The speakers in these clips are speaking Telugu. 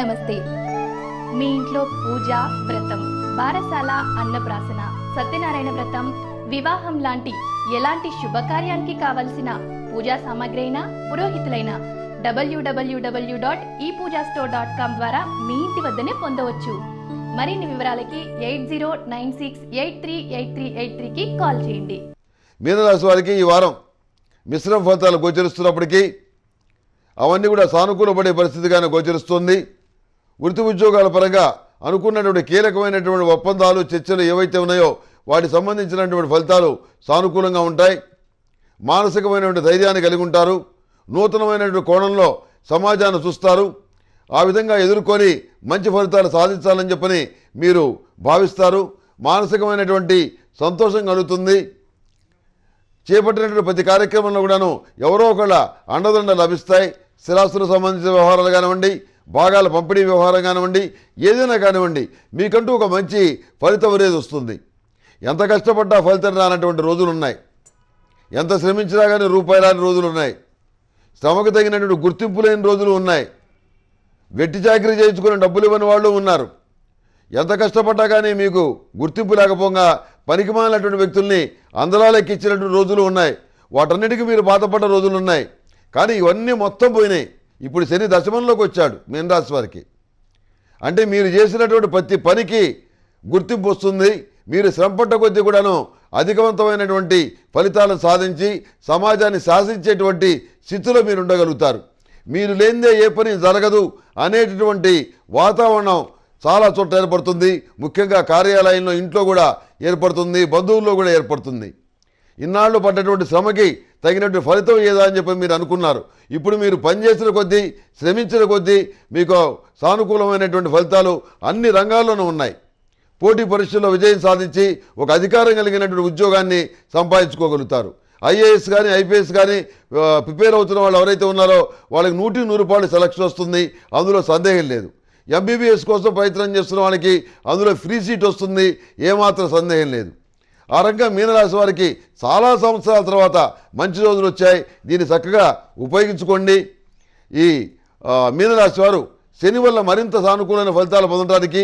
నమస్తే మీ ఇంట్లో పూజ వ్రతం బారసాల అన్నప్రాసన సత్యనారాయణ వ్రతం వివాహం లాంటి ఎలాంటి శుభకార్యానికి కావలసిన పూజా సామాగ్రి అయినా పురోహితులైనా డబ్ల్యూడబ్ల్యూడబ్ల్యూ డాట్ ఈ పూజా స్టోర్ డాట్ కామ్ ద్వారా మీ ఇంటి వద్దనే పొందవచ్చు మరిన్ని వివరాలకి eight zero nine six eight three eight three eight త్రీకి కాల్ చేయండి మీనరాశి వారికి ఈ వారం మిశ్రమ ఫలితాలు గోచరిస్తున్నప్పటికీ అవన్నీ కూడా సానుకూలపడే పరిస్థితిగానే గోచరిస్తుంది వృత్తి ఉద్యోగాల పరంగా అనుకున్నటువంటి కీలకమైనటువంటి ఒప్పందాలు చర్చలు ఏవైతే ఉన్నాయో వాటికి సంబంధించినటువంటి ఫలితాలు సానుకూలంగా ఉంటాయి మానసికమైనటువంటి ధైర్యాన్ని కలిగి ఉంటారు నూతనమైనటువంటి కోణంలో సమాజాన్ని చూస్తారు ఆ విధంగా ఎదుర్కొని మంచి ఫలితాలు సాధించాలని చెప్పని మీరు భావిస్తారు మానసికమైనటువంటి సంతోషం కలుగుతుంది చేపట్టినటువంటి ప్రతి కార్యక్రమంలో కూడాను ఎవరో ఒకళ్ళ అండదండ లభిస్తాయి స్థిరాస్తులకు సంబంధించిన వ్యవహారాలు కానివ్వండి భాగాల పంపిణీ వ్యవహారం కానివ్వండి ఏదైనా కానివ్వండి మీకంటూ ఒక మంచి ఫలితం అనేది వస్తుంది ఎంత కష్టపడ్డా ఫలితం రానటువంటి రోజులు ఉన్నాయి ఎంత శ్రమించినా కానీ రూపాయి రాని రోజులు ఉన్నాయి శ్రమకు తగినటువంటి గుర్తింపు లేని రోజులు ఉన్నాయి వెట్టి చాకరీ చేయించుకుని డబ్బులు ఇవ్వని వాళ్ళు ఉన్నారు ఎంత కష్టపడ్డా కానీ మీకు గుర్తింపు లేకపోగా పనికిమాలినటువంటి వ్యక్తుల్ని అందరాలెక్కిచ్చినటువంటి రోజులు ఉన్నాయి వాటన్నిటికీ మీరు బాధపడ్డ రోజులు ఉన్నాయి కానీ ఇవన్నీ మొత్తం పోయినాయి ఇప్పుడు శని దశమంలోకి వచ్చాడు మీనరాశి వారికి అంటే మీరు చేసినటువంటి ప్రతి పనికి గుర్తింపు వస్తుంది మీరు శ్రమపడ్డ కొద్దీ కూడాను అధికవంతమైనటువంటి ఫలితాలను సాధించి సమాజాన్ని శాసించేటువంటి స్థితిలో మీరు ఉండగలుగుతారు మీరు లేనిదే ఏ పని జరగదు అనేటటువంటి వాతావరణం చాలా చోట్ల ఏర్పడుతుంది ముఖ్యంగా కార్యాలయంలో ఇంట్లో కూడా ఏర్పడుతుంది బంధువుల్లో కూడా ఏర్పడుతుంది ఇన్నాళ్ళు పడ్డటువంటి శ్రమకి తగినటువంటి ఫలితం ఏదా అని చెప్పి మీరు అనుకున్నారు ఇప్పుడు మీరు పనిచేసిన కొద్దీ శ్రమించిన కొద్దీ మీకు సానుకూలమైనటువంటి ఫలితాలు అన్ని రంగాల్లోనూ ఉన్నాయి పోటీ పరీక్షల్లో విజయం సాధించి ఒక అధికారం కలిగినటువంటి ఉద్యోగాన్ని సంపాదించుకోగలుగుతారు ఐఏఎస్ కానీ ఐపీఎస్ కానీ ప్రిపేర్ అవుతున్న వాళ్ళు ఎవరైతే ఉన్నారో వాళ్ళకి నూటికి నూరు రూపాయలు సెలక్షన్ వస్తుంది అందులో సందేహం లేదు ఎంబీబీఎస్ కోసం ప్రయత్నం చేస్తున్న వాళ్ళకి అందులో ఫ్రీ సీట్ వస్తుంది ఏమాత్రం సందేహం లేదు ఆ రంగం మీనరాశి వారికి చాలా సంవత్సరాల తర్వాత మంచి రోజులు వచ్చాయి దీన్ని చక్కగా ఉపయోగించుకోండి ఈ మీనరాశి వారు శని వల్ల మరింత సానుకూలమైన ఫలితాలు పొందడానికి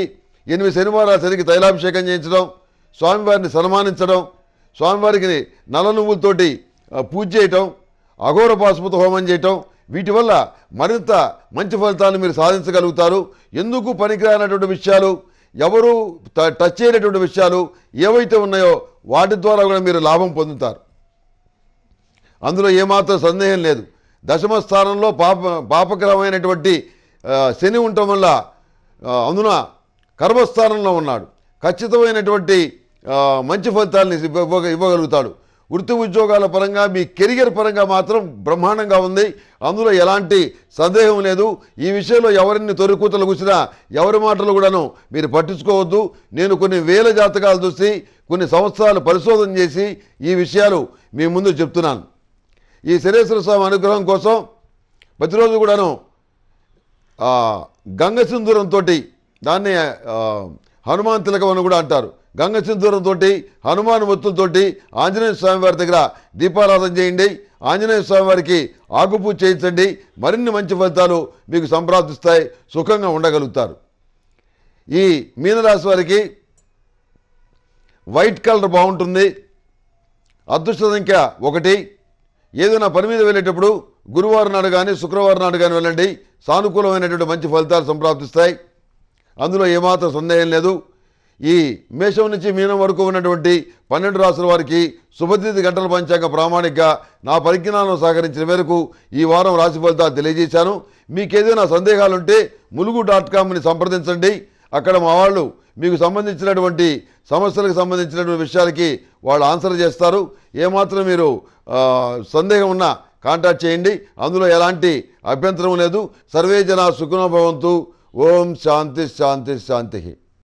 ఎనిమిది శనివారం శనికి తైలాభిషేకం చేయించడం స్వామివారిని సన్మానించడం స్వామివారికి నల్ల నువ్వులతోటి పూజ చేయటం అఘోర పాశుపత హోమం చేయటం వీటి వల్ల మరింత మంచి ఫలితాలు మీరు సాధించగలుగుతారు ఎందుకు పనికిరానటువంటి విషయాలు ఎవరు టచ్ చేయనటువంటి విషయాలు ఏవైతే ఉన్నాయో వాటి ద్వారా కూడా మీరు లాభం పొందుతారు అందులో ఏమాత్రం సందేహం లేదు దశమ స్థానంలో పాప పాపకరమైనటువంటి శని ఉండటం వల్ల అందున కర్మస్థానంలో ఉన్నాడు ఖచ్చితమైనటువంటి మంచి ఫలితాలని ఇవ్వగలుగుతాడు వృత్తి ఉద్యోగాల పరంగా మీ కెరియర్ పరంగా మాత్రం బ్రహ్మాండంగా ఉంది అందులో ఎలాంటి సందేహం లేదు ఈ విషయంలో ఎవరిని తొరికూతలు కూర్చినా ఎవరి మాటలు కూడాను మీరు పట్టించుకోవద్దు నేను కొన్ని వేల జాతకాలు చూసి కొన్ని సంవత్సరాలు పరిశోధన చేసి ఈ విషయాలు మీ ముందు చెప్తున్నాను ఈ శనేశ్వర స్వామి అనుగ్రహం కోసం ప్రతిరోజు కూడాను గంగసింధూరంతో దాన్ని హనుమాన్ తిలకం అని కూడా అంటారు గంగ గంగసింధూరంతో హనుమాన్ ఒత్తులతోటి ఆంజనేయ స్వామివారి దగ్గర దీపారాధన చేయండి ఆంజనేయ స్వామివారికి ఆకుపూజ చేయించండి మరిన్ని మంచి ఫలితాలు మీకు సంప్రాప్తిస్తాయి సుఖంగా ఉండగలుగుతారు ఈ మీనరాశి వారికి వైట్ కలర్ బాగుంటుంది అదృష్ట సంఖ్య ఒకటి ఏదైనా పని మీద వెళ్ళేటప్పుడు గురువారం నాడు కానీ శుక్రవారం నాడు కానీ వెళ్ళండి సానుకూలమైనటువంటి మంచి ఫలితాలు సంప్రాప్తిస్తాయి అందులో ఏమాత్రం సందేహం లేదు ఈ మేషం నుంచి మీనం వరకు ఉన్నటువంటి పన్నెండు రాసుల వారికి శుభతిథి గంటల పంచాంగ ప్రామాణికగా నా పరిజ్ఞానం సహకరించిన మేరకు ఈ వారం రాశి ఫలితాలు తెలియజేశాను మీకేదైనా సందేహాలుంటే ములుగు డాట్ కామ్ని సంప్రదించండి అక్కడ మా వాళ్ళు మీకు సంబంధించినటువంటి సమస్యలకు సంబంధించినటువంటి విషయాలకి వాళ్ళు ఆన్సర్ చేస్తారు ఏమాత్రం మీరు సందేహం ఉన్నా కాంటాక్ట్ చేయండి అందులో ఎలాంటి అభ్యంతరం లేదు సర్వే జన సుఖనోభవంతు ఓం శాంతి శాంతి శాంతి